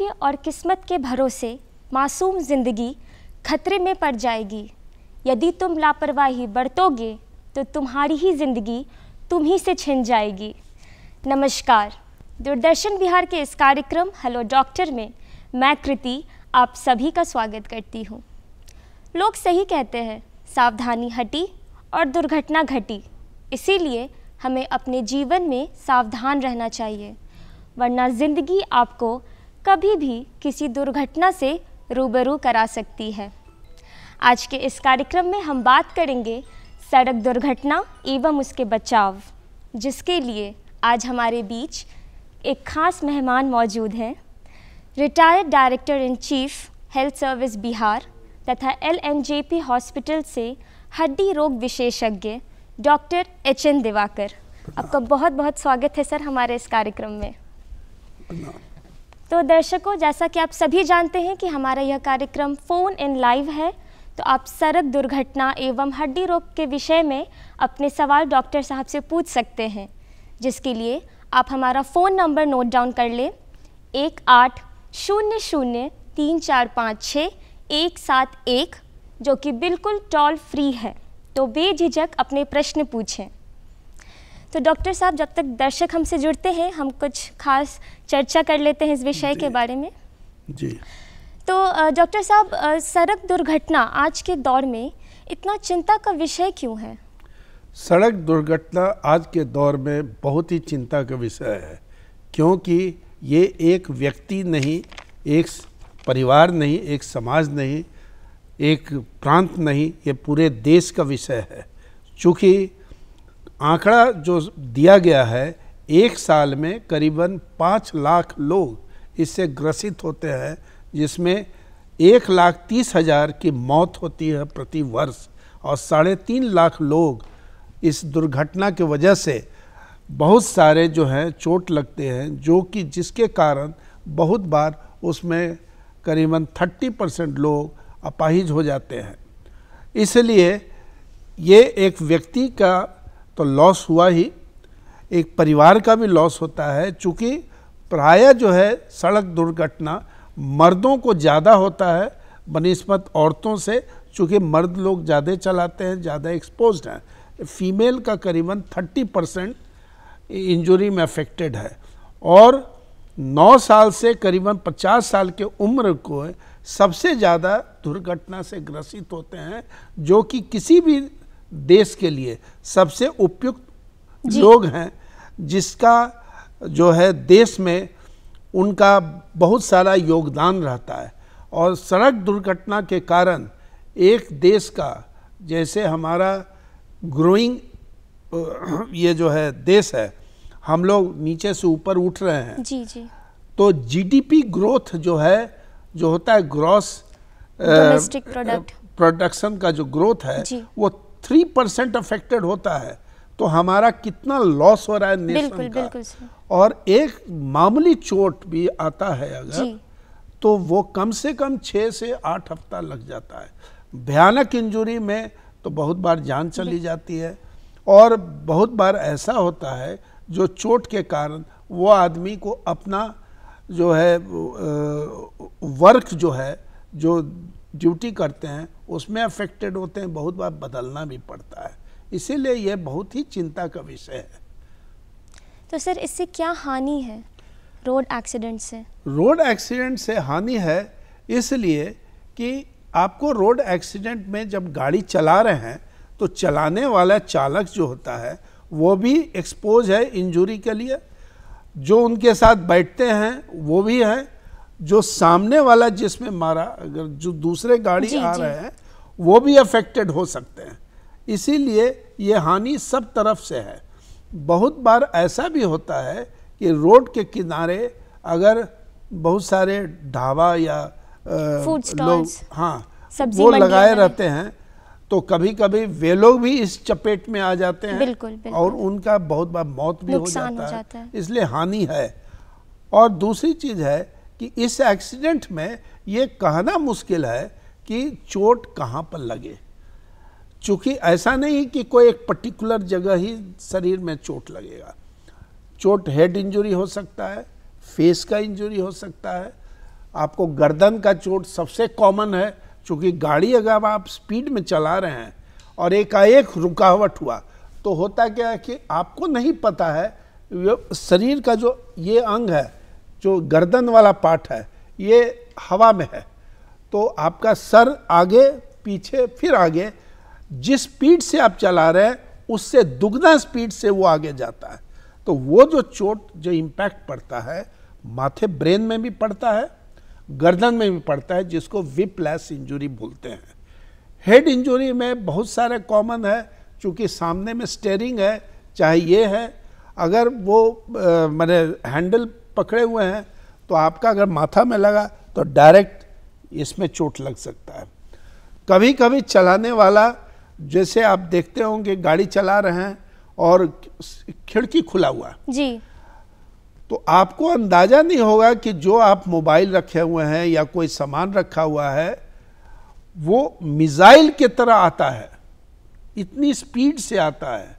भाग्य और किस्मत के भरोसे मासूम ज़िंदगी खतरे में पड़ जाएगी यदि तुम लापरवाही बरतोगे तो तुम्हारी ही ज़िंदगी तुम ही से छिन जाएगी नमस्कार दूरदर्शन बिहार के इस कार्यक्रम हेलो डॉक्टर में मैं कृति आप सभी का स्वागत करती हूँ लोग सही कहते हैं सावधानी हटी और दुर्घटना घटी इसीलिए हमें अपने जीवन में सावधान रहना चाहिए वरना ज़िंदगी आपको कभी भी किसी दुर्घटना से रूबरू करा सकती है आज के इस कार्यक्रम में हम बात करेंगे सड़क दुर्घटना एवं उसके बचाव जिसके लिए आज हमारे बीच एक खास मेहमान मौजूद हैं retired director in chief health service Bihar तथा L N J P hospital से हड्डी रोग विशेषज्ञ डॉक्टर एच एन दिवाकर आपका बहुत बहुत स्वागत है सर हमारे इस कार्यक्रम में तो दर्शकों जैसा कि आप सभी जानते हैं कि हमारा यह कार्यक्रम फ़ोन इन लाइव है तो आप सड़क दुर्घटना एवं हड्डी रोग के विषय में अपने सवाल डॉक्टर साहब से पूछ सकते हैं जिसके लिए आप हमारा फ़ोन नंबर नोट डाउन कर लें एक आठ शून्य शून्य तीन चार पाँच छः एक सात एक जो कि बिल्कुल टोल फ्री है तो बेझिझक अपने प्रश्न पूछें तो डॉक्टर साहब जब तक दर्शक हमसे जुड़ते हैं हम कुछ खास चर्चा कर लेते हैं इस विषय के बारे में जी तो डॉक्टर साहब सड़क दुर्घटना आज के दौर में इतना चिंता का विषय क्यों है सड़क दुर्घटना आज के दौर में बहुत ही चिंता का विषय है क्योंकि ये एक व्यक्ति नहीं एक परिवार नहीं एक समाज नहीं एक प्रांत नहीं ये पूरे देश का विषय है चूँकि आंकड़ा जो दिया गया है एक साल में करीबन पाँच लाख लोग इससे ग्रसित होते हैं जिसमें एक लाख तीस हज़ार की मौत होती है प्रति वर्ष और साढ़े तीन लाख लोग इस दुर्घटना के वजह से बहुत सारे जो हैं चोट लगते हैं जो कि जिसके कारण बहुत बार उसमें करीबन थर्टी परसेंट लोग अपाहिज हो जाते हैं इसलिए ये एक व्यक्ति का तो लॉस हुआ ही एक परिवार का भी लॉस होता है चूँकि प्राय जो है सड़क दुर्घटना मर्दों को ज़्यादा होता है बनस्बत औरतों से चूँकि मर्द लोग ज़्यादा चलाते हैं ज़्यादा एक्सपोज हैं फीमेल का करीबन 30 परसेंट इंजुरी में अफेक्टेड है और 9 साल से करीबन 50 साल के उम्र को सबसे ज़्यादा दुर्घटना से ग्रसित होते हैं जो कि किसी भी देश के लिए सबसे उपयुक्त लोग हैं जिसका जो है देश में उनका बहुत सारा योगदान रहता है और सड़क दुर्घटना के कारण एक देश का जैसे हमारा ग्रोइंग ये जो है देश है हम लोग नीचे से ऊपर उठ रहे हैं जी जी तो जीडीपी ग्रोथ जो है जो होता है ग्रॉस प्रोडक्ट प्रोडक्शन का जो ग्रोथ है वो थ्री परसेंट अफेक्टेड होता है तो हमारा कितना लॉस हो रहा है नेशन बिल्कुल, का बिल्कुल और एक मामूली चोट भी आता है अगर तो वो कम से कम छः से आठ हफ्ता लग जाता है भयानक इंजुरी में तो बहुत बार जान चली जाती है और बहुत बार ऐसा होता है जो चोट के कारण वो आदमी को अपना जो है वर्क जो है जो ड्यूटी करते हैं उसमें अफेक्टेड होते हैं बहुत बार बदलना भी पड़ता है इसीलिए यह बहुत ही चिंता का विषय है तो सर इससे क्या हानि है रोड एक्सीडेंट से रोड एक्सीडेंट से हानि है इसलिए कि आपको रोड एक्सीडेंट में जब गाड़ी चला रहे हैं तो चलाने वाला चालक जो होता है वो भी एक्सपोज है इंजुरी के लिए जो उनके साथ बैठते हैं वो भी हैं जो सामने वाला जिसमें मारा अगर जो दूसरे गाड़ी जी, आ जी. रहे हैं वो भी अफेक्टेड हो सकते हैं इसीलिए ये हानि सब तरफ से है बहुत बार ऐसा भी होता है कि रोड के किनारे अगर बहुत सारे ढाबा या लोग हाँ वो लगाए रहते हैं तो कभी कभी वे लोग भी इस चपेट में आ जाते हैं बिल्कुल, बिल्कुल। और उनका बहुत बार मौत भी हो जाता, हो जाता है, है। इसलिए हानि है और दूसरी चीज़ है कि इस एक्सीडेंट में ये कहना मुश्किल है कि चोट कहाँ पर लगे चूँकि ऐसा नहीं कि कोई एक पर्टिकुलर जगह ही शरीर में चोट लगेगा चोट हेड इंजरी हो सकता है फेस का इंजरी हो सकता है आपको गर्दन का चोट सबसे कॉमन है चूँकि गाड़ी अगर आप स्पीड में चला रहे हैं और एकाएक रुकावट हुआ तो होता क्या है कि आपको नहीं पता है शरीर का जो ये अंग है जो गर्दन वाला पार्ट है ये हवा में है तो आपका सर आगे पीछे फिर आगे जिस स्पीड से आप चला रहे हैं उससे दुगना स्पीड से वो आगे जाता है तो वो जो चोट जो इम्पैक्ट पड़ता है माथे ब्रेन में भी पड़ता है गर्दन में भी पड़ता है जिसको विपलेस इंजुरी बोलते हैं हेड इंजुरी में बहुत सारे कॉमन है चूँकि सामने में स्टेयरिंग है चाहे ये है अगर वो मैंने हैंडल पकड़े हुए हैं तो आपका अगर माथा में लगा तो डायरेक्ट इसमें चोट लग सकता है कभी कभी चलाने वाला जैसे आप देखते होंगे गाड़ी चला रहे हैं और खिड़की खुला हुआ जी तो आपको अंदाजा नहीं होगा कि जो आप मोबाइल रखे हुए हैं या कोई सामान रखा हुआ है वो मिसाइल के तरह आता है इतनी स्पीड से आता है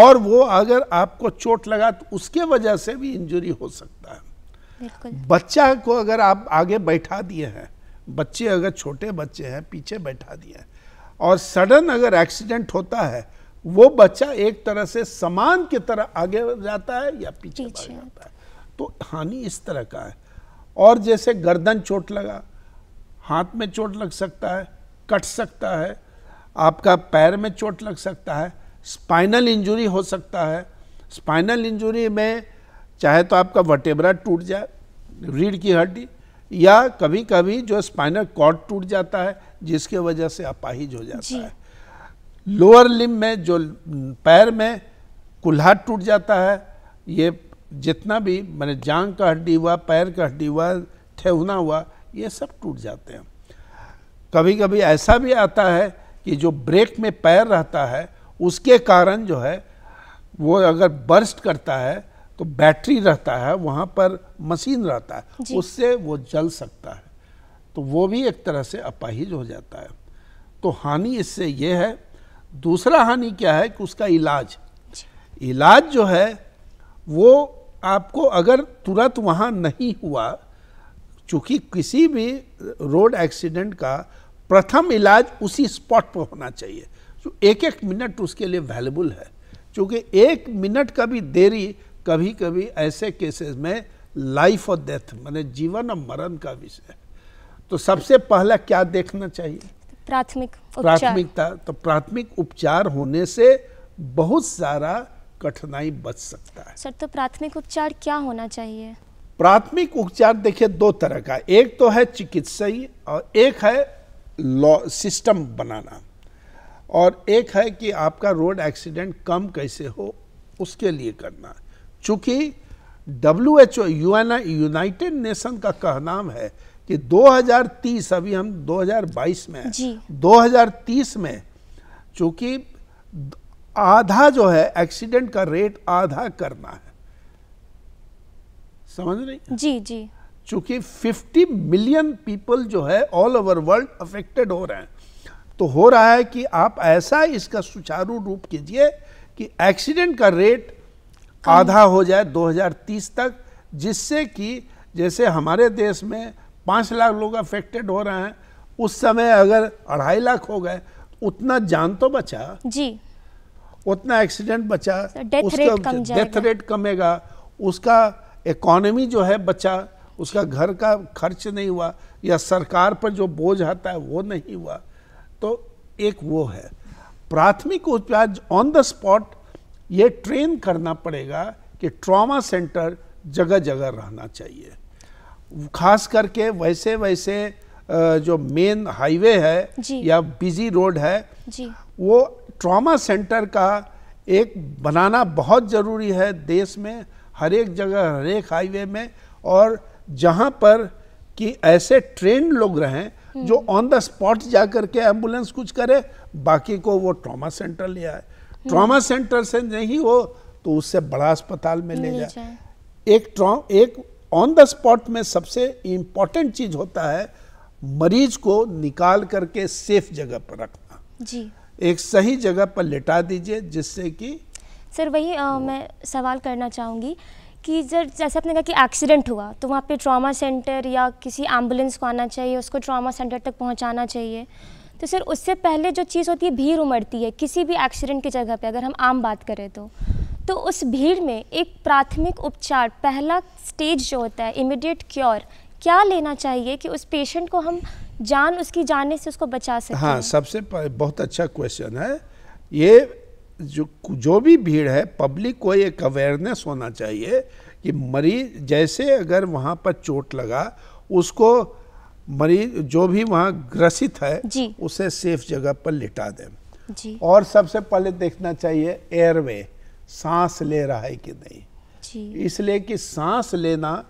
और वो अगर आपको चोट लगा तो उसके वजह से भी इंजरी हो सकता है बच्चा को अगर आप आगे बैठा दिए हैं बच्चे अगर छोटे बच्चे हैं पीछे बैठा दिए हैं और सडन अगर एक्सीडेंट होता है वो बच्चा एक तरह से सामान की तरह आगे जाता है या पीछे, पीछे जाता है तो हानि इस तरह का है और जैसे गर्दन चोट लगा हाथ में चोट लग सकता है कट सकता है आपका पैर में चोट लग सकता है स्पाइनल इंजरी हो सकता है स्पाइनल इंजरी में चाहे तो आपका वटेबरा टूट जाए रीढ़ की हड्डी या कभी कभी जो स्पाइनल कॉर्ड टूट जाता है जिसके वजह से अपाहिज हो जाता है लोअर लिम में जो पैर में कुल्हा टूट जाता है ये जितना भी मैंने जांग का हड्डी हुआ पैर का हड्डी हुआ ठेहुना हुआ ये सब टूट जाते हैं कभी कभी ऐसा भी आता है कि जो ब्रेक में पैर रहता है उसके कारण जो है वो अगर बर्स्ट करता है तो बैटरी रहता है वहाँ पर मशीन रहता है उससे वो जल सकता है तो वो भी एक तरह से अपाहिज हो जाता है तो हानि इससे ये है दूसरा हानि क्या है कि उसका इलाज इलाज जो है वो आपको अगर तुरंत वहाँ नहीं हुआ चूँकि किसी भी रोड एक्सीडेंट का प्रथम इलाज उसी स्पॉट पर होना चाहिए तो एक एक मिनट उसके लिए वैल्यूबल है क्योंकि एक मिनट का भी देरी कभी कभी ऐसे केसेस में लाइफ और डेथ मैंने जीवन और मरण का विषय है तो सबसे पहला क्या देखना चाहिए प्राथमिक प्राथमिकता तो प्राथमिक उपचार होने से बहुत सारा कठिनाई बच सकता है सर तो प्राथमिक उपचार क्या होना चाहिए प्राथमिक उपचार देखिए दो तरह का एक तो है चिकित्सा और एक है लॉ सिस्टम बनाना और एक है कि आपका रोड एक्सीडेंट कम कैसे हो उसके लिए करना है W H O United Nation का कहनाम है कि 2030 अभी हम 2022 में हैं 2030 में चूंकि आधा जो है एक्सीडेंट का रेट आधा करना है समझ रही जी जी चूंकि 50 मिलियन पीपल जो है ऑल ओवर वर्ल्ड अफेक्टेड हो रहे हैं तो हो रहा है कि आप ऐसा इसका सुचारू रूप कीजिए कि एक्सीडेंट का रेट आधा हो जाए 2030 तक जिससे कि जैसे हमारे देश में पाँच लाख लोग अफेक्टेड हो रहे हैं उस समय अगर अढ़ाई लाख हो गए उतना जान तो बचा जी उतना एक्सीडेंट बचा उसका डेथ रेट कमेगा उसका इकोनॉमी जो है बचा उसका घर का खर्च नहीं हुआ या सरकार पर जो बोझ आता है वो नहीं हुआ तो एक वो है प्राथमिक उपचार ऑन द स्पॉट ये ट्रेन करना पड़ेगा कि ट्रॉमा सेंटर जगह जगह रहना चाहिए खास करके वैसे वैसे जो मेन हाईवे है या बिजी रोड है वो ट्रॉमा सेंटर का एक बनाना बहुत ज़रूरी है देश में हर एक जगह हर एक हाईवे में और जहाँ पर कि ऐसे ट्रेन लोग रहें जो ऑन द स्पॉट जा करके एम्बुलेंस कुछ करे बाकी को वो ट्रॉमा सेंटर ले आए ट्रॉमा हम्म। सेंटर से नहीं हो तो उससे बड़ा अस्पताल में ले जाए एक एक ऑन द स्पॉट में सबसे इम्पॉर्टेंट चीज होता है मरीज को निकाल करके सेफ जगह पर रखना जी एक सही जगह पर लेटा दीजिए जिससे कि सर वही आ, मैं सवाल करना चाहूंगी कि जब जैसे आपने कहा कि एक्सीडेंट हुआ तो वहाँ पे ट्रॉमा सेंटर या किसी एम्बुलेंस को आना चाहिए उसको ट्रॉमा सेंटर तक पहुँचाना चाहिए तो सर उससे पहले जो चीज़ होती है भीड़ उमड़ती है किसी भी एक्सीडेंट की जगह पे अगर हम आम बात करें तो तो उस भीड़ में एक प्राथमिक उपचार पहला स्टेज जो होता है इमिडिएट क्योर क्या लेना चाहिए कि उस पेशेंट को हम जान उसकी जाने से उसको बचा सकें हाँ सबसे बहुत अच्छा क्वेश्चन है ये जो जो भी भीड़ है पब्लिक को एक अवेयरनेस होना चाहिए कि मरीज जैसे अगर वहाँ पर चोट लगा उसको मरीज जो भी वहाँ ग्रसित है उसे सेफ जगह पर लिटा दें और सबसे पहले देखना चाहिए एयरवे सांस ले रहा है कि नहीं इसलिए कि सांस लेना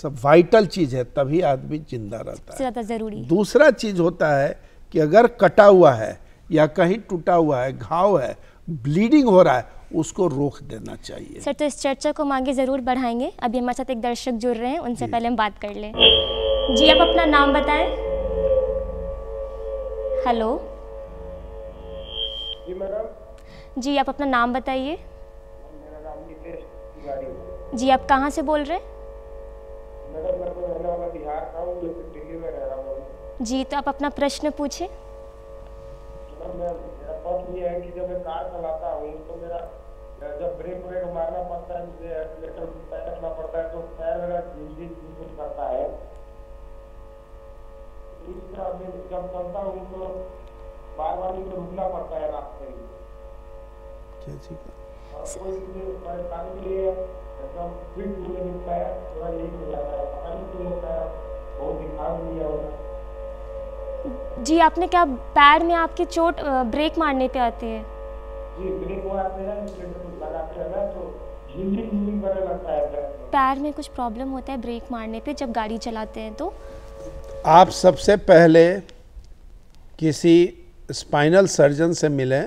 सब वाइटल चीज है तभी आदमी जिंदा रहता है जरूरी दूसरा चीज होता है कि अगर कटा हुआ है या कहीं टूटा हुआ है घाव है ब्लीडिंग हो रहा है उसको रोक देना चाहिए सर तो इस चर्चा को हम आगे ज़रूर बढ़ाएंगे अभी हमारे साथ एक दर्शक जुड़ रहे हैं उनसे पहले हम बात कर लें जी आप अपना नाम बताएं हेलो जी मैडम जी आप अपना नाम बताइए जी आप कहाँ से बोल रहे हैं तो जी तो आप अपना प्रश्न पूछे प्रॉब्लम ये है कि जब मैं कार चलाता हूँ तो मेरा जब ब्रेक व्रेक मारना पड़ता है मुझे एक्सलेटर पैर रखना पड़ता है तो पैर मेरा झिझी झिझुक करता है जब चलता हूँ तो बार बार मुझे रुकना पड़ता है रास्ते में ठीक है और कोई भी परेशानी के लिए एकदम फिट हो मिलता है थोड़ा यही मिल जाता है पता नहीं क्यों होता है बहुत दिखा भी लिया होता है जी आपने क्या पैर में आपकी चोट ब्रेक मारने पे आती है अच्छा तो पैर में कुछ प्रॉब्लम होता है ब्रेक मारने पे जब गाड़ी चलाते हैं तो आप सबसे पहले किसी स्पाइनल सर्जन से मिलें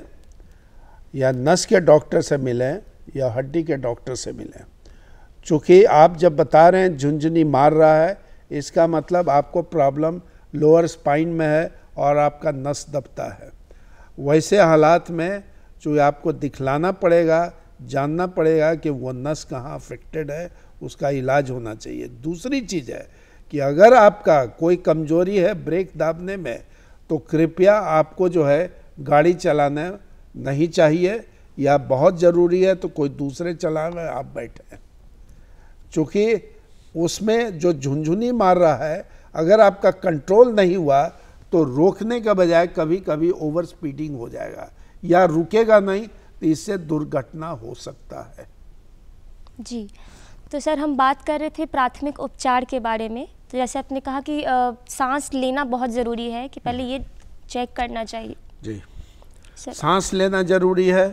या नस के डॉक्टर से मिलें या हड्डी के डॉक्टर से मिलें चूँकि आप जब बता रहे हैं झुंझुनी मार रहा है इसका मतलब आपको प्रॉब्लम लोअर स्पाइन में है और आपका नस दबता है वैसे हालात में जो आपको दिखलाना पड़ेगा जानना पड़ेगा कि वो नस कहाँ अफेक्टेड है उसका इलाज होना चाहिए दूसरी चीज़ है कि अगर आपका कोई कमजोरी है ब्रेक दाबने में तो कृपया आपको जो है गाड़ी चलाना नहीं चाहिए या बहुत ज़रूरी है तो कोई दूसरे चलाने आप बैठें चूँकि उसमें जो झुंझुनी मार रहा है अगर आपका कंट्रोल नहीं हुआ तो रोकने का बजाय कभी कभी ओवर स्पीडिंग हो जाएगा या रुकेगा नहीं तो इससे दुर्घटना हो सकता है जी तो सर हम बात कर रहे थे प्राथमिक उपचार के बारे में तो जैसे आपने कहा कि आ, सांस लेना बहुत ज़रूरी है कि पहले हम्म। ये चेक करना चाहिए जी सर सांस लेना ज़रूरी है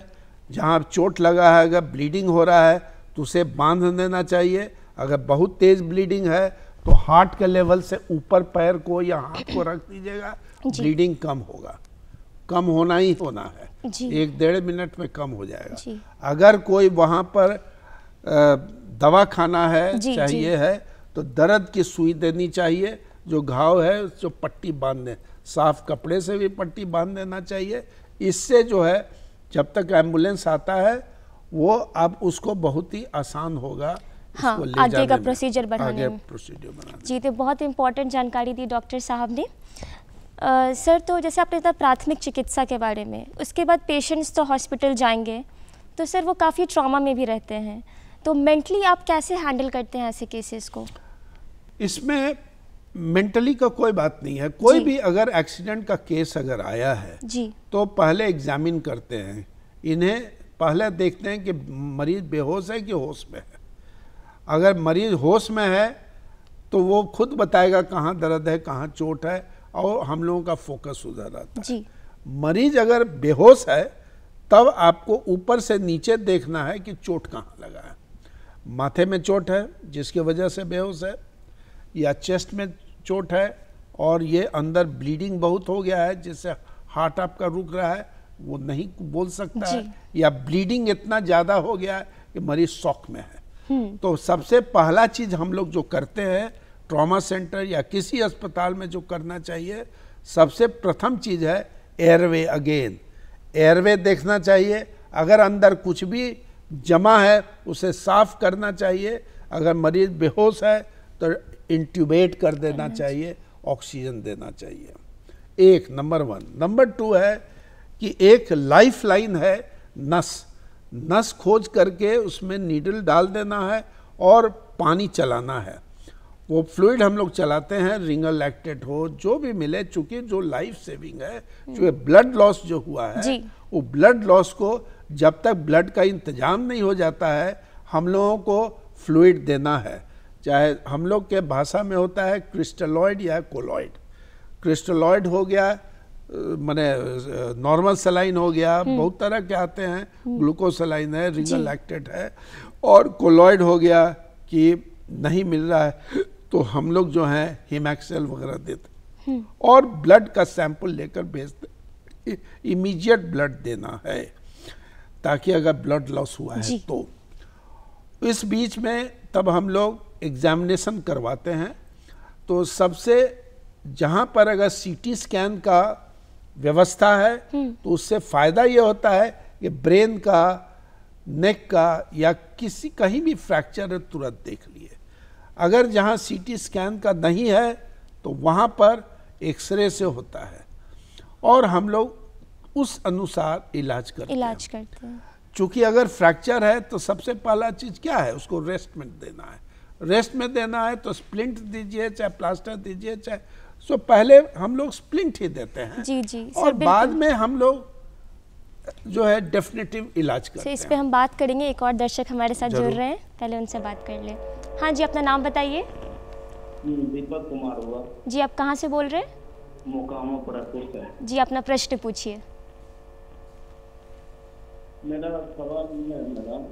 जहाँ चोट लगा है अगर ब्लीडिंग हो रहा है तो उसे बांध देना चाहिए अगर बहुत तेज़ ब्लीडिंग है तो हार्ट के लेवल से ऊपर पैर को या हाथ को रख दीजिएगा ब्लीडिंग कम होगा कम होना ही होना है एक डेढ़ मिनट में कम हो जाएगा अगर कोई वहाँ पर दवा खाना है जी, चाहिए जी। है तो दर्द की सुई देनी चाहिए जो घाव है जो पट्टी बांध दे साफ कपड़े से भी पट्टी बांध देना चाहिए इससे जो है जब तक एम्बुलेंस आता है वो अब उसको बहुत ही आसान होगा हाँ आगे का प्रोसीजर बढ़ाने में प्रोसीजर बनाने जी तो बहुत इम्पोर्टेंट जानकारी दी डॉक्टर साहब ने आ, सर तो जैसे आपने बताया प्राथमिक चिकित्सा के बारे में उसके बाद पेशेंट्स तो हॉस्पिटल जाएंगे तो सर वो काफ़ी ट्रॉमा में भी रहते हैं तो मेंटली आप कैसे हैंडल करते हैं ऐसे केसेस को इसमें मेंटली का कोई बात नहीं है कोई भी अगर एक्सीडेंट का केस अगर आया है जी तो पहले एग्जामिन करते हैं इन्हें पहले देखते हैं कि मरीज बेहोश है कि होश में है अगर मरीज होश में है तो वो खुद बताएगा कहाँ दर्द है कहाँ चोट है और हम लोगों का फोकस उधर रहता है मरीज अगर बेहोश है तब आपको ऊपर से नीचे देखना है कि चोट कहाँ लगा है माथे में चोट है जिसकी वजह से बेहोश है या चेस्ट में चोट है और ये अंदर ब्लीडिंग बहुत हो गया है जिससे हार्ट आपका रुक रहा है वो नहीं बोल सकता है या ब्लीडिंग इतना ज़्यादा हो गया है कि मरीज शौक में है हम्म। तो सबसे पहला चीज हम लोग जो करते हैं ट्रॉमा सेंटर या किसी अस्पताल में जो करना चाहिए सबसे प्रथम चीज है एयरवे अगेन एयरवे देखना चाहिए अगर अंदर कुछ भी जमा है उसे साफ करना चाहिए अगर मरीज बेहोश है तो इंट्यूबेट कर देना चाहिए ऑक्सीजन देना चाहिए एक नंबर वन नंबर टू है कि एक लाइफ लाइन है नस नस खोज करके उसमें नीडल डाल देना है और पानी चलाना है वो फ्लूड हम लोग चलाते हैं रिंगल लैक्टेट हो जो भी मिले चूंकि जो लाइफ सेविंग है जो ब्लड लॉस जो हुआ है वो ब्लड लॉस को जब तक ब्लड का इंतजाम नहीं हो जाता है हम लोगों को फ्लूड देना है चाहे हम लोग के भाषा में होता है क्रिस्टलॉइड या कोलॉइड क्रिस्टलॉइड हो गया मैंने नॉर्मल सलाइन हो गया हम्म। बहुत तरह के आते हैं ग्लूकोसलाइन हम्म। है रिंगल लैक्टेट है और कोलॉइड हो गया कि नहीं मिल रहा है तो हम लोग जो हैं हिमैक्सेल वगैरह देते हम्म। और ब्लड का सैंपल लेकर भेजते इमीजिएट ब्लड देना है ताकि अगर ब्लड लॉस हुआ है तो इस बीच में तब हम लोग एग्जामिनेशन करवाते हैं तो सबसे जहाँ पर अगर सीटी स्कैन का व्यवस्था है हम्म। तो उससे फायदा ये होता है कि ब्रेन का नेक का या किसी कहीं भी फ्रैक्चर तुरंत देख लिए अगर जहाँ सीटी स्कैन का नहीं है तो वहां पर एक्सरे से होता है और हम लोग उस अनुसार इलाज करते इलाज हैं। करते हैं चूंकि अगर फ्रैक्चर है तो सबसे पहला चीज़ क्या है उसको रेस्ट में देना है रेस्ट में देना है तो स्प्लिंट दीजिए चाहे प्लास्टर दीजिए चाहे सो so, पहले हम लोग स्प्लिंट ही देते हैं जी जी और बाद में हम लोग जो है डेफिनेटिव इलाज करते हैं इस पे हम बात करेंगे एक और दर्शक हमारे साथ जुड़ रहे हैं पहले उनसे बात कर ले हाँ जी अपना नाम बताइए दीपक कुमार हुआ जी आप कहाँ से बोल रहे हैं है। जी अपना प्रश्न पूछिए मेरा सवाल है मैडम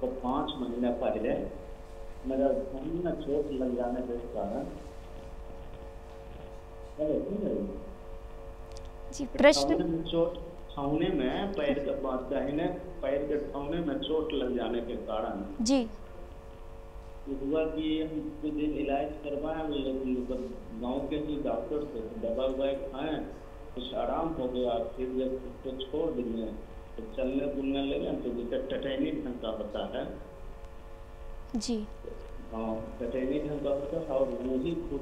तो पाँच महीने पहले मेरा चोट लग जाने के कारण जी प्रश्न चोट छावने में पैर का दाहिने पैर के छावने में चोट लग जाने के कारण जी हुआ कि हम कुछ दिन इलाज करवाए लेकिन मतलब गांव के ही डॉक्टर से दवा वगैरह खाएं कुछ आराम हो गया फिर जब उसको छोड़ दिए तो चलने बुलने लगे तो जैसे टटैनी ढंग का होता है जी तो कैटेगरी हाँ, तो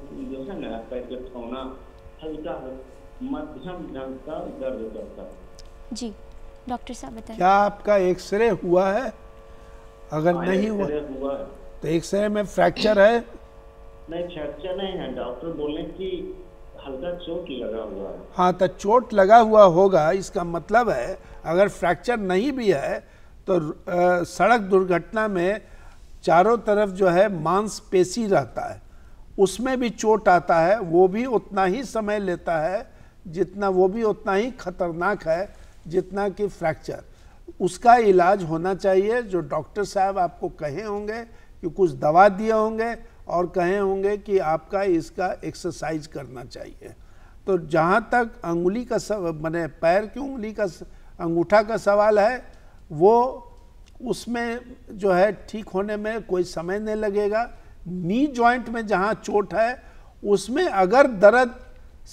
जी डॉक्टर साहब बताएं क्या आपका एक्सरे हुआ है अगर आ, हाँ, नहीं हुआ, हुआ है। तो एक्सरे में फ्रैक्चर है नहीं फ्रैक्चर नहीं है डॉक्टर बोले कि हल्का चोट लगा हुआ है हाँ तो चोट लगा हुआ होगा इसका मतलब है अगर फ्रैक्चर नहीं भी है तो सड़क दुर्घटना में चारों तरफ जो है मांसपेशी रहता है उसमें भी चोट आता है वो भी उतना ही समय लेता है जितना वो भी उतना ही खतरनाक है जितना कि फ्रैक्चर उसका इलाज होना चाहिए जो डॉक्टर साहब आपको कहे होंगे कि कुछ दवा दिए होंगे और कहे होंगे कि आपका इसका एक्सरसाइज करना चाहिए तो जहाँ तक अंगुली का मैंने पैर की उंगली का अंगूठा का सवाल है वो उसमें जो है ठीक होने में कोई समय नहीं लगेगा नी जॉइंट में जहाँ चोट है उसमें अगर दर्द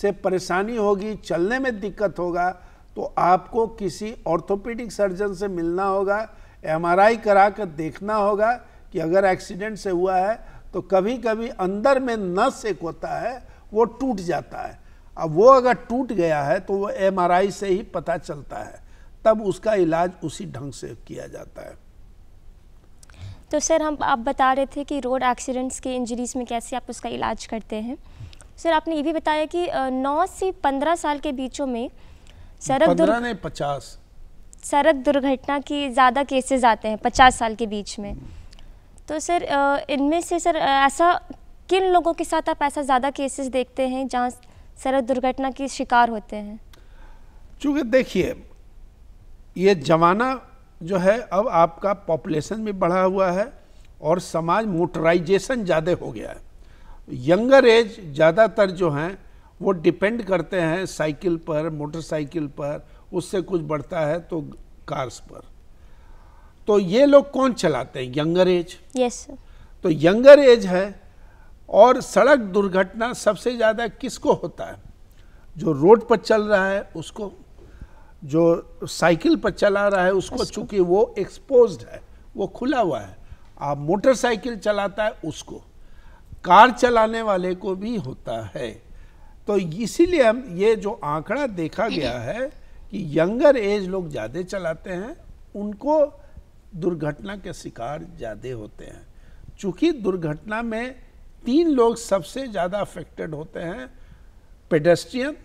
से परेशानी होगी चलने में दिक्कत होगा तो आपको किसी ऑर्थोपेडिक सर्जन से मिलना होगा एमआरआई करा कर देखना होगा कि अगर एक्सीडेंट से हुआ है तो कभी कभी अंदर में नस एक होता है वो टूट जाता है अब वो अगर टूट गया है तो वो एमआरआई से ही पता चलता है तब उसका इलाज उसी ढंग से किया जाता है तो सर हम आप बता रहे थे कि रोड एक्सीडेंट्स के इंजरीज में कैसे आप उसका इलाज करते हैं सर आपने ये भी बताया कि नौ से पंद्रह साल के बीचों में सड़क ने पचास सड़क दुर्घटना की ज़्यादा केसेस आते हैं पचास साल के बीच में तो सर इनमें से सर ऐसा किन लोगों के साथ आप ऐसा ज़्यादा केसेस देखते हैं जहाँ सड़क दुर्घटना की शिकार होते हैं चूँकि देखिए ये जमाना जो है अब आपका पॉपुलेशन भी बढ़ा हुआ है और समाज मोटराइजेशन ज़्यादा हो गया है यंगर एज ज़्यादातर जो हैं वो डिपेंड करते हैं साइकिल पर मोटरसाइकिल पर उससे कुछ बढ़ता है तो कार्स पर तो ये लोग कौन चलाते हैं यंगर एज यस तो यंगर एज है और सड़क दुर्घटना सबसे ज़्यादा किसको होता है जो रोड पर चल रहा है उसको जो साइकिल पर चला रहा है उसको चूंकि वो एक्सपोज है वो खुला हुआ है आप मोटरसाइकिल चलाता है उसको कार चलाने वाले को भी होता है तो इसीलिए हम ये जो आंकड़ा देखा गया है कि यंगर एज लोग ज़्यादा चलाते हैं उनको दुर्घटना के शिकार ज़्यादा होते हैं चूँकि दुर्घटना में तीन लोग सबसे ज़्यादा अफेक्टेड होते हैं पेडेस्ट्रियन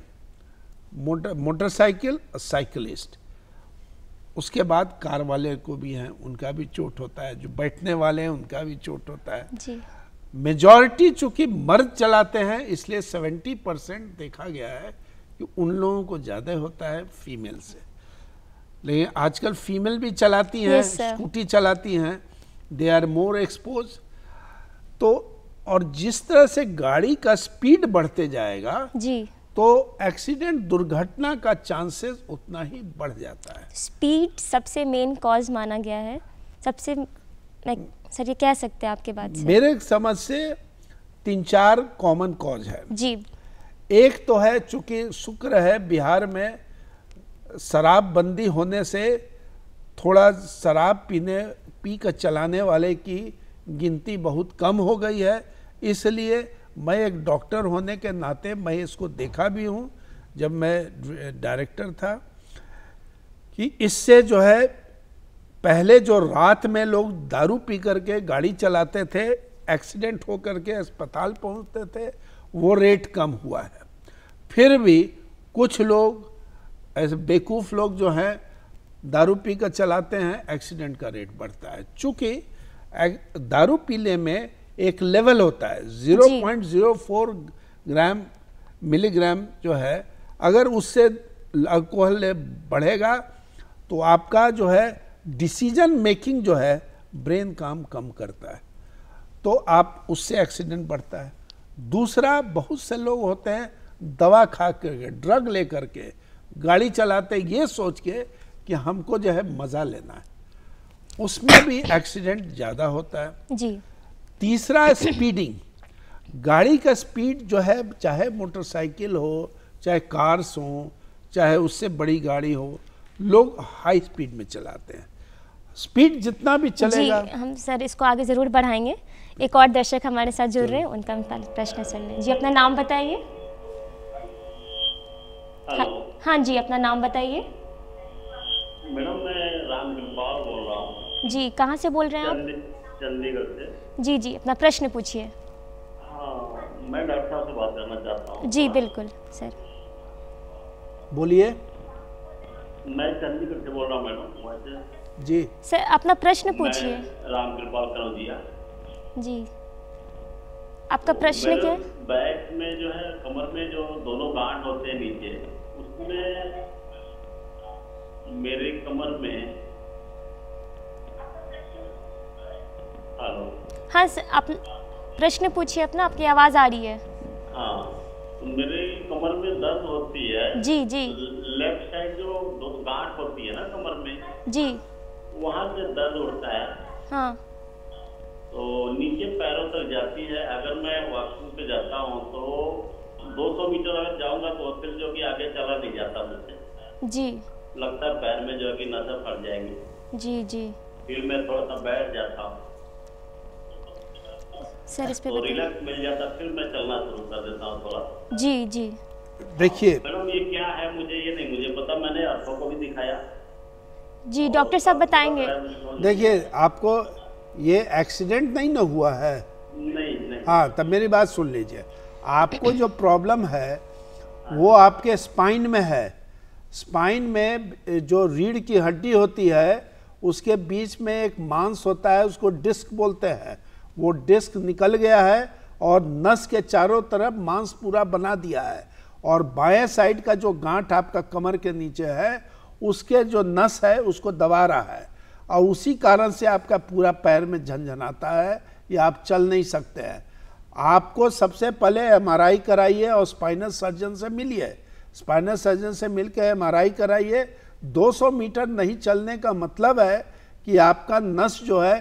मोटर मोटरसाइकिल और साइकिलिस्ट उसके बाद कार वाले को भी हैं उनका भी चोट होता है जो बैठने वाले हैं उनका भी चोट होता है मेजॉरिटी चूंकि मर्द चलाते हैं इसलिए 70 परसेंट देखा गया है कि उन लोगों को ज़्यादा होता है फीमेल से लेकिन आजकल फीमेल भी चलाती हैं स्कूटी चलाती हैं दे आर मोर एक्सपोज तो और जिस तरह से गाड़ी का स्पीड बढ़ते जाएगा जी तो एक्सीडेंट दुर्घटना का चांसेस उतना ही बढ़ जाता है स्पीड सबसे मेन कॉज माना गया है सबसे मैं सर ये कह सकते हैं आपके बात से मेरे समझ से तीन चार कॉमन कॉज है जी एक तो है चूंकि शुक्र है बिहार में शराबबंदी होने से थोड़ा शराब पीने पी कर चलाने वाले की गिनती बहुत कम हो गई है इसलिए मैं एक डॉक्टर होने के नाते मैं इसको देखा भी हूँ जब मैं डायरेक्टर था कि इससे जो है पहले जो रात में लोग दारू पी करके गाड़ी चलाते थे एक्सीडेंट होकर के अस्पताल पहुँचते थे वो रेट कम हुआ है फिर भी कुछ लोग ऐसे बेकूफ़ लोग जो हैं दारू पी कर चलाते हैं एक्सीडेंट का रेट बढ़ता है चूँकि दारू पीने में एक लेवल होता है 0.04 ग्राम मिलीग्राम जो है अगर उससे अल्कोहल बढ़ेगा तो आपका जो है डिसीजन मेकिंग जो है ब्रेन काम कम करता है तो आप उससे एक्सीडेंट बढ़ता है दूसरा बहुत से लोग होते हैं दवा खा करके ड्रग ले के गाड़ी चलाते ये सोच के कि हमको जो है मज़ा लेना है उसमें भी एक्सीडेंट ज़्यादा होता है जी तीसरा स्पीडिंग गाड़ी का स्पीड जो है चाहे मोटरसाइकिल हो चाहे कार्स हो चाहे उससे बड़ी गाड़ी हो लोग हाई स्पीड में चलाते हैं स्पीड जितना भी चलेगा जी, हम सर इसको आगे ज़रूर बढ़ाएंगे एक और दर्शक हमारे साथ जुड़ रहे हैं उनका प्रश्न सुन लें जी अपना नाम बताइए हाँ, हाँ जी अपना नाम बताइए मैडम मैं राम बोल रहा हूँ जी कहाँ से बोल रहे हैं आप चंडीगढ़ से जी जी अपना प्रश्न पूछिए हाँ, मैं डॉक्टर साहब से बात करना चाहता हूँ जी बिल्कुल सर बोलिए मैं चंडीगढ़ से बोल रहा हूँ मैडम जी सर अपना प्रश्न पूछिए राम कृपाल कर दिया जी आपका प्रश्न क्या है बैक में जो है कमर में जो दोनों गांठ होते हैं नीचे उसमें मेरे कमर में हाँ सर आप प्रश्न पूछिए अपना आपकी आवाज़ आ रही है हाँ तो मेरी कमर में दर्द होती है जी जी लेफ्ट साइड जो गांठ होती है ना कमर में जी वहाँ से दर्द होता है हाँ तो नीचे पैरों तक जाती है अगर मैं वॉशरूम पे जाता हूँ तो 200 मीटर अगर जाऊंगा तो फिर जो कि आगे चला नहीं जाता मुझसे जी लगता है पैर में जो कि नजर फट जाएगी जी जी फिर मैं थोड़ा सा बैठ जाता हूँ सर इस पे तो रिलैक्स मिल जाता फिर मैं चलना शुरू कर देता हूँ थोड़ा जी जी देखिए मैडम ये क्या है मुझे ये नहीं मुझे पता मैंने आपको को भी दिखाया जी डॉक्टर साहब बताएंगे देखिए आपको ये एक्सीडेंट नहीं ना हुआ है नहीं नहीं हाँ तब मेरी बात सुन लीजिए आपको जो प्रॉब्लम है वो आपके स्पाइन में है स्पाइन में जो रीढ़ की हड्डी होती है उसके बीच में एक मांस होता है उसको डिस्क बोलते हैं वो डिस्क निकल गया है और नस के चारों तरफ मांस पूरा बना दिया है और बाएं साइड का जो गांठ आपका कमर के नीचे है उसके जो नस है उसको दबा रहा है और उसी कारण से आपका पूरा पैर में झंझनाता है या आप चल नहीं सकते हैं आपको सबसे पहले एम कराइए और स्पाइनल सर्जन से मिलिए स्पाइनल सर्जन से मिलकर के एम कराइए 200 मीटर नहीं चलने का मतलब है कि आपका नस जो है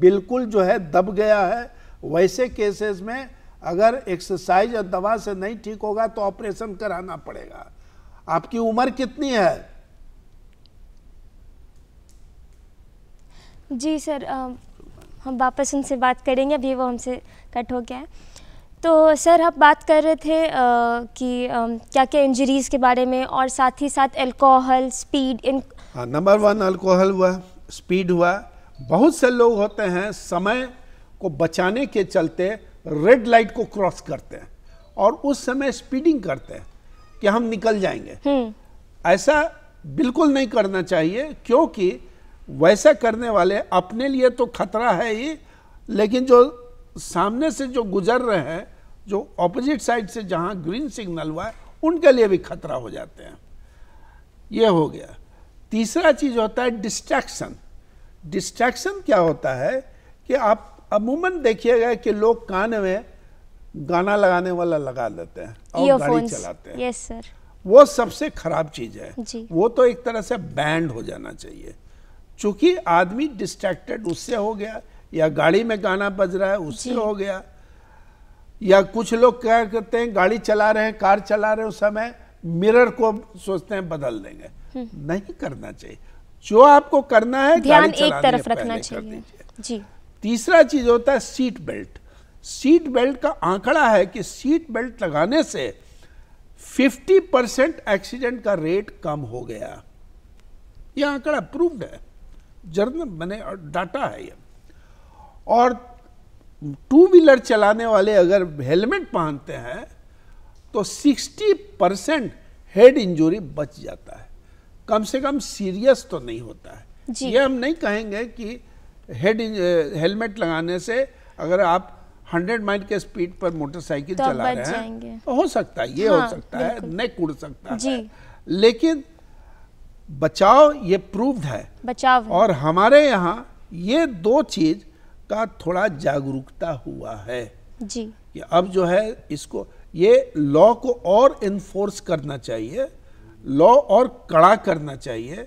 बिल्कुल जो है दब गया है वैसे केसेस में अगर एक्सरसाइज या दवा से नहीं ठीक होगा तो ऑपरेशन कराना पड़ेगा आपकी उम्र कितनी है जी सर आ, हम वापस उनसे बात करेंगे अभी वो हमसे कट हो गया है तो सर आप बात कर रहे थे आ, कि आ, क्या क्या इंजरीज़ के बारे में और साथ ही साथ alcohol speed in number one alcohol हुआ स्पीड हुआ बहुत से लोग होते हैं समय को बचाने के चलते रेड लाइट को क्रॉस करते हैं और उस समय स्पीडिंग करते हैं कि हम निकल जाएंगे हम्म। ऐसा बिल्कुल नहीं करना चाहिए क्योंकि वैसा करने वाले अपने लिए तो खतरा है ही लेकिन जो सामने से जो गुजर रहे हैं जो ऑपोजिट साइड से जहां ग्रीन सिग्नल हुआ है उनके लिए भी खतरा हो जाते हैं ये हो गया तीसरा चीज होता है डिस्ट्रैक्शन डिस्ट्रैक्शन क्या होता है कि आप अमूमन देखिएगा कि लोग कान में गाना लगाने वाला लगा लेते हैं और गाड़ी चलाते हैं यस सर वो सबसे खराब चीज है जी. वो तो एक तरह से बैंड हो जाना चाहिए चूंकि आदमी डिस्ट्रैक्टेड उससे हो गया या गाड़ी में गाना बज रहा है उससे हो गया या कुछ लोग क्या करते हैं गाड़ी चला रहे हैं कार चला रहे हैं उस समय मिरर को सोचते हैं बदल देंगे हम्म। नहीं करना चाहिए जो आपको करना है ध्यान एक तरफ रखना चाहिए जी तीसरा चीज होता है सीट बेल्ट सीट बेल्ट का आंकड़ा है कि सीट बेल्ट लगाने से 50 परसेंट एक्सीडेंट का रेट कम हो गया यह आंकड़ा प्रूव्ड है जर्नल मैंने डाटा है ये और टू व्हीलर चलाने वाले अगर हेलमेट पहनते हैं तो 60 परसेंट हेड इंजरी बच जाता है कम से कम सीरियस तो नहीं होता है ये हम नहीं कहेंगे कि हेड हेलमेट uh, लगाने से अगर आप 100 माइल के स्पीड पर मोटरसाइकिल तो चला रहे हैं तो हो सकता है ये हाँ, हो सकता है नेक उड़ सकता है लेकिन बचाव ये प्रूव्ड है बचाव है। और हमारे यहाँ ये दो चीज का थोड़ा जागरूकता हुआ है जी कि अब जो है इसको ये लॉ को और इन्फोर्स करना चाहिए लॉ और कड़ा करना चाहिए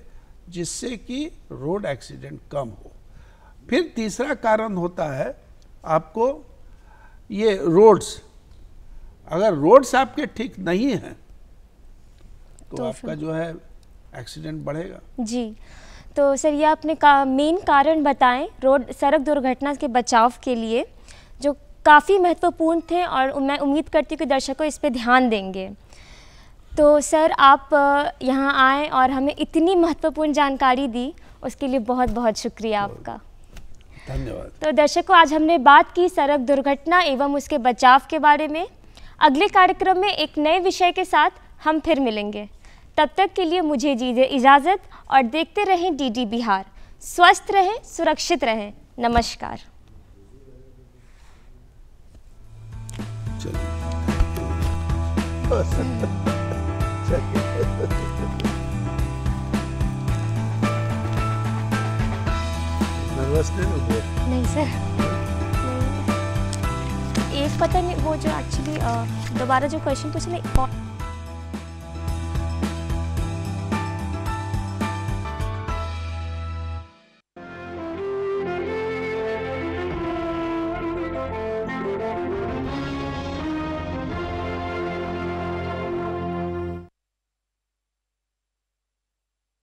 जिससे कि रोड एक्सीडेंट कम हो फिर तीसरा कारण होता है आपको ये रोड्स अगर रोड्स आपके ठीक नहीं हैं तो, तो आपका जो है एक्सीडेंट बढ़ेगा जी तो सर ये आपने का मेन कारण बताएं रोड सड़क दुर्घटना के बचाव के लिए जो काफ़ी महत्वपूर्ण थे और मैं उम्मीद करती हूँ कि दर्शकों इस पर ध्यान देंगे तो सर आप यहाँ आए और हमें इतनी महत्वपूर्ण जानकारी दी उसके लिए बहुत बहुत शुक्रिया आपका धन्यवाद तो दर्शकों आज हमने बात की सड़क दुर्घटना एवं उसके बचाव के बारे में अगले कार्यक्रम में एक नए विषय के साथ हम फिर मिलेंगे तब तक के लिए मुझे दीजिए इजाज़त और देखते रहें डीडी बिहार स्वस्थ रहें सुरक्षित रहें नमस्कार चलिए नहीं सर नहीं एक पता नहीं वो जो एक्चुअली दोबारा जो क्वेश्चन पूछने